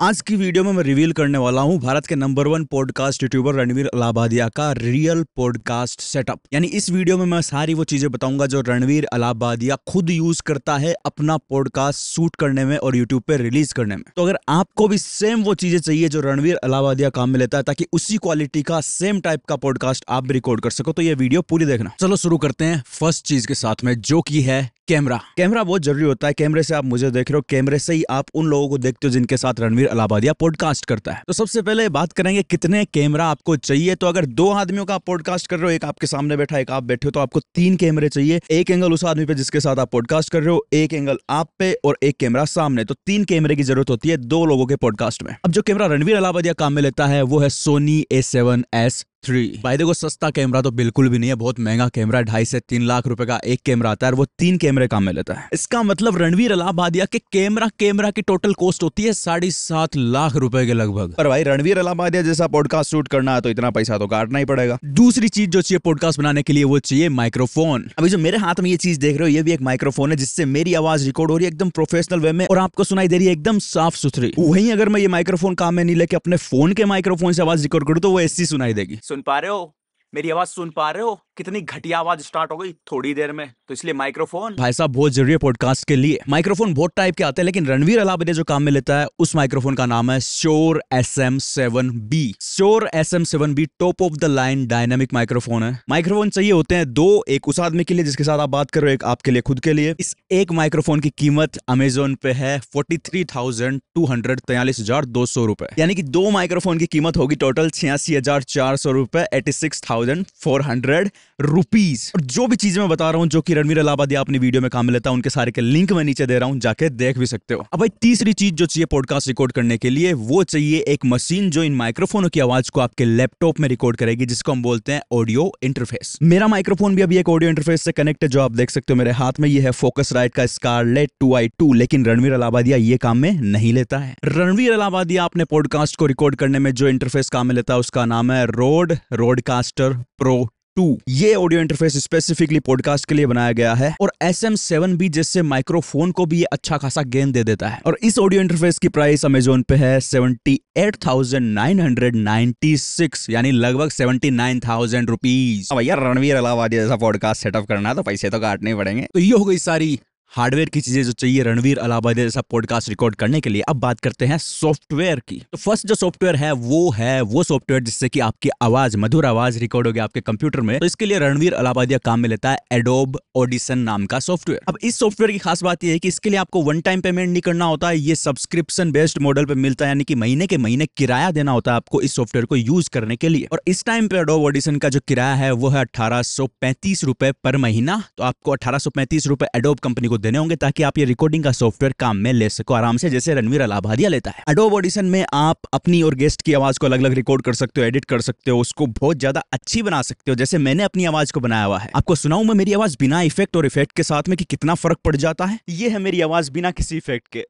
आज की वीडियो में मैं रिवील करने वाला हूं भारत के नंबर one podcast YouTuber Ranveer Allahbadia का रियल पॉडकास्ट सेटअप यानी इस वीडियो में मैं सारी वो चीजें बताऊंगा जो रणवीर अलाबादिया खुद यूज करता है अपना पॉडकास्ट शूट करने में और यूट्यूब पे रिलीज करने में तो अगर आपको भी सेम वो चीजें चाहिए जो रणवीर अलाबादिया काम में लेता है ताकि उसी क्वालिटी का सेम टाइप का पॉडकास्ट आप भी रिकॉर्ड कर सको तो ये वीडियो पूरी देखना चलो शुरू करते हैं फर्स्ट चीज के साथ में जो की है कैमरा कैमरा बहुत जरूरी होता है कैमरे से आप मुझे देख रहे हो कैमरे से ही आप उन लोगों को देखते हो जिनके साथ रणवीर अलाबादिया पॉडकास्ट करता है तो सबसे पहले बात करेंगे कितने कैमरा आपको चाहिए तो अगर दो आदमियों का आप पॉडकास्ट कर रहे हो एक आपके सामने बैठा एक आप बैठे हो तो आपको तीन कैमरे चाहिए एक एंगल उस आदमी पे जिसके साथ आप पॉडकास्ट कर रहे हो एक एंगल आप पे और एक कैमरा सामने तो तीन कैमरे की जरूरत होती है दो लोगों के पॉडकास्ट में अब जो कैमरा रणवीर अलाबादिया काम में लेता है वो है Sony A seven S three भाई देखो सस्ता कैमरा तो बिल्कुल भी नहीं है बहुत महंगा कैमरा ढाई से तीन लाख रुपए का एक कैमरा आता है और वो तीन कैमरे काम में लेता है इसका मतलब रणवीर अलाहाबादिया के कैमरा कैमरा की टोटल कॉस्ट होती है साढ़े सात लाख रुपए के लगभग पर भाई रणवीर अलाबादिया जैसा पॉडकास्ट शूट करना है तो इतना पैसा तो काटना ही पड़ेगा दूसरी चीज जो चाहिए पॉडकास्ट बनाने के लिए वो चाहिए माइक्रोफोन अभी जो मेरे हाथ में ये चीज देख रहे हो ये भी एक माइक्रोफोन है जिससे मेरी आवाज रिकॉर्ड हो रही है एकदम प्रोफेशनल वे में और आपको सुनाई दे रही है एकदम साफ सुथरी वही अगर मैं ये माइक्रोफोन काम में नहीं लेके अपने फोन के माइक्रोफोन से आवाज रिकॉर्ड करूँ तो वो ऐसी सुनाई देगी सुन पा रहे हो मेरी आवाज सुन पा रहे हो कितनी घटिया आवाज स्टार्ट हो गई थोड़ी देर में तो इसलिए माइक्रोफोन भाई साहब बहुत जरूरी है पॉडकास्ट के लिए माइक्रोफोन बहुत टाइप के आते हैं लेकिन रणवीर अलाबदे जो काम में लेता है उस माइक्रोफोन का नाम है Shure S M seven B Shure S M seven B top of the line dynamic microphone है माइक्रोफोन चाहिए होते हैं दो एक उस आदमी के लिए जिसके साथ आप बात करो एक आपके लिए खुद के लिए इस एक माइक्रोफोन की कीमत अमेजोन पे है forty three thousand two hundred तैयलीस हजार दो सौ रुपए यानी कि दो माइक्रोफोन की कीमत होगी टोटल छियासी हजार चार सौ रुपए eighty six thousand thousand four hundred rupees और जो भी चीजें मैं बता रहा हूँ जो कि रणवीर अलाबादिया आपने वीडियो में काम में लेता हूँ उनके सारे के लिंक मैं नीचे दे रहा हूँ जाके देख भी सकते हो अब भाई तीसरी चीज जो चाहिए पॉडकास्ट रिकॉर्ड करने के लिए वो चाहिए एक मशीन जो इन माइक्रोफोनों की आवाज को आपके लैपटॉप में रिकॉर्ड करेगी जिसको हम बोलते हैं ऑडियो इंटरफेस मेरा माइक्रोफोन भी अभी एक ऑडियो इंटरफेस से कनेक्ट है जो आप देख सकते हो मेरे हाथ में ये है फोकस राइट का स्कारलेट टू आई टू लेकिन रणवीर अलाबादिया ये काम में नहीं लेता है रणवीर अलाबादिया अपने पॉडकास्ट को रिकॉर्ड करने में जो इंटरफेस काम में लेता है उसका नाम है Rode RODECaster recorder pro two ये ऑडियो इंटरफेस स्पेसिफिकली पॉडकास्ट के लिए बनाया गया है और एस एम सेवन बी जैसे माइक्रोफोन को भी ये अच्छा खासा गेन दे देता है और इस ऑडियो इंटरफेस की प्राइस अमेजोन पे है seventy eight thousand nine hundred ninety six यानी लगभग सेवेंटी नाइन थाउजेंड रुपीज भैया रणवीर अलावा जैसा पॉडकास्ट सेटअप करना है तो पैसे तो काटने पड़ेंगे तो ये हो गई सारी हार्डवेयर की चीजें जो चाहिए रणवीर अलाहाबाद जैसा पॉडकास्ट रिकॉर्ड करने के लिए अब बात करते हैं सॉफ्टवेयर की तो फर्स्ट जो सॉफ्टवेयर है वो है वो सॉफ्टवेयर जिससे कि आपकी आवाज मधुर आवाज रिकॉर्ड होगी आपके कंप्यूटर में तो इसके लिए रणवीर अलाबादिया काम में लेता है एडोब ऑडिशन नाम का सॉफ्टवेयर अब इस सॉफ्टवेयर की खास बात यह है कि इसके लिए आपको वन टाइम पेमेंट नहीं करना होता है ये सब्सक्रिप्शन बेस्ड मॉडल पर मिलता है यानी कि महीने के महीने किराया देना होता है आपको इस सॉफ्टवेयर को यूज करने के लिए और इस टाइम पे एडोब ऑडिशन का जो किराया है वो है अठारह रुपए पर महीना तो आपको अठारह रुपए एडोब कंपनी को देने होंगे ताकि आप ये रिकॉर्डिंग का सॉफ्टवेयर काम में ले सको आराम से जैसे रणवीर अलाभादिया लेता है अडोब ऑडिशन में आप अपनी और गेस्ट की आवाज को अलग अलग रिकॉर्ड कर सकते हो एडिट कर सकते हो उसको बहुत ज्यादा अच्छी बना सकते हो जैसे मैंने अपनी आवाज को बनाया हुआ है आपको सुनाऊ मैं मेरी आवाज बिना इफेक्ट और इफेक्ट के साथ में कि कितना फर्क पड़ जाता है ये है मेरी आवाज बिना किसी इफेक्ट के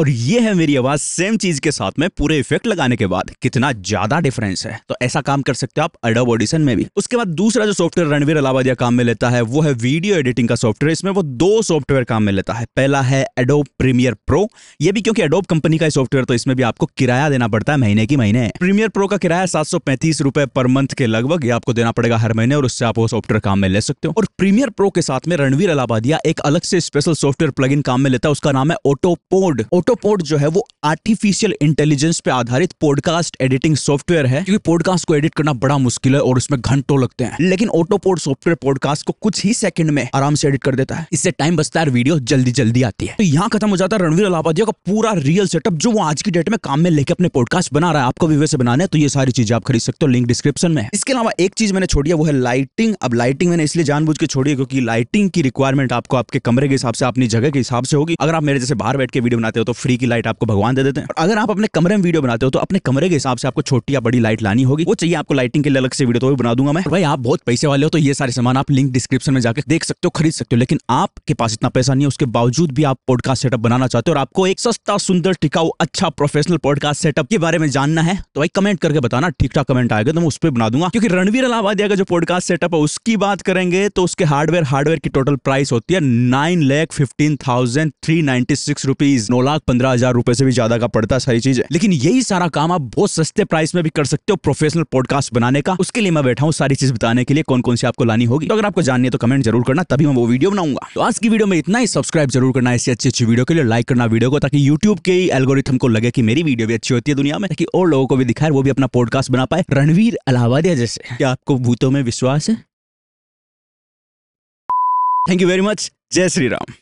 और ये है मेरी आवाज सेम चीज के साथ में पूरे इफेक्ट लगाने के बाद कितना ज्यादा डिफरेंस है तो ऐसा काम कर सकते हो आप अडोब ऑडिशन में भी उसके बाद दूसरा जो सॉफ्टवेयर रणवीर अलावादिया काम में लेता है वो है वीडियो एडिटिंग का सॉफ्टवेयर इसमें वो दो सॉफ्टवेयर काम में लेता है पहला है एडोब प्रीमियर प्रो ये भी क्योंकि एडोब कंपनी का सॉफ्टवेयर तो इसमें भी आपको किराया देना पड़ता है महीने की महीने प्रीमियर प्रो का किराया सात पर मंथ के लगभग ये आपको देना पड़ेगा हर महीने और उससे आप वो सॉफ्टवेयर काम में ले सकते हो और प्रीमियर प्रो के साथ में रणवीर अलावादिया एक अलग से स्पेशल सॉफ्टवेयर प्लग काम में लेता है उसका नाम है ऑटोपोड ऑटो ऑटोपोड जो है वो आर्टिफिशियल इंटेलिजेंस पे आधारित पॉडकास्ट एडिटिंग सॉफ्टवेयर है क्योंकि पॉडकास्ट को एडिट करना बड़ा मुश्किल है और उसमें घंटों लगते हैं लेकिन ऑटोपोड सॉफ्टवेयर पॉडकास्ट को कुछ ही सेकंड में आराम से एडिट कर देता है इससे टाइम बचता है वीडियो जल्दी जल्दी आती है तो यहाँ खत्म हो जाता है रणवीर अलापादिया का पूरा रियल सेटअप जो वो आज की डेट में काम में लेके अपने पॉडकास्ट बना रहा है आपको भी वैसे बनाने तो ये सारी चीजें आप खरीद सकते हो लिंक डिस्क्रिप्शन में इसके अलावा एक चीज मैंने छोड़ी है वो है लाइटिंग अब लाइटिंग मैंने इसलिए जानबूझ के छोड़ी है क्योंकि लाइटिंग की रिक्वायरमेंट आपको आपके कमरे के हिसाब से अपनी जगह के हिसाब से होगी अगर आप मेरे जैसे बाहर बैठ के वीडियो बनाते हो तो फ्री की लाइट आपको भगवान दे देते हैं और अगर आप अपने कमरे में वीडियो बनाते हो तो अपने कमरे के हिसाब से आपको छोटी या बड़ी लाइट लानी होगी वो चाहिए आपको लाइटिंग के लिए अलग से वीडियो तो भी बना दूंगा मैं भाई आप बहुत पैसे वाले हो तो ये सारे सामान आप लिंक डिस्क्रिप्शन में जाकर देख सकते हो खरीद सकते हो लेकिन आपके पास इतना पैसा नहीं है उसके बावजूद भी आप पॉडकास्ट सेटअप बनाना चाहते हो और आपको एक सस्ता सुंदर टिकाऊ अच्छा प्रोफेशनल पॉडकास्ट सेटअप के बारे में जानना है तो भाई कमेंट करके बताना ठीक ठाक कमेंट आएगा तो मैं उस पर बना दूंगा क्योंकि रणवीर अलावादिया का जो पॉडकास्ट सेटअप है उसकी बात करेंगे तो उसके हार्डवेयर हार्डवेयर की टोटल प्राइस होती है nine lakh fifteen thousand three ninety six rupees नौ लाख लाख पंद्रह हजार रुपए से भी ज्यादा का पड़ता है सारी चीज लेकिन यही सारा काम आप बहुत सस्ते प्राइस में भी कर सकते हो प्रोफेशनल पॉडकास्ट बनाने का उसके लिए मैं बैठा हूँ सारी चीज बताने के लिए कौन कौन सी आपको लानी होगी तो अगर आपको जाननी है तो कमेंट जरूर करना तभी मैं वो वीडियो बनाऊंगा तो आज की वीडियो में इतना ही सब्सक्राइब जरूर करना ऐसी अच्छी अच्छी वीडियो के लिए लाइक करना वीडियो को ताकि यूट्यूब के एल्गोरिथम को लगे की मेरी वीडियो भी अच्छी होती है दुनिया में ताकि और लोगों को भी दिखाए वो भी अपना पॉडकास्ट बना पाए रणवीर अलावादिया जैसे क्या आपको भूतों में विश्वास है थैंक यू वेरी मच जय श्री राम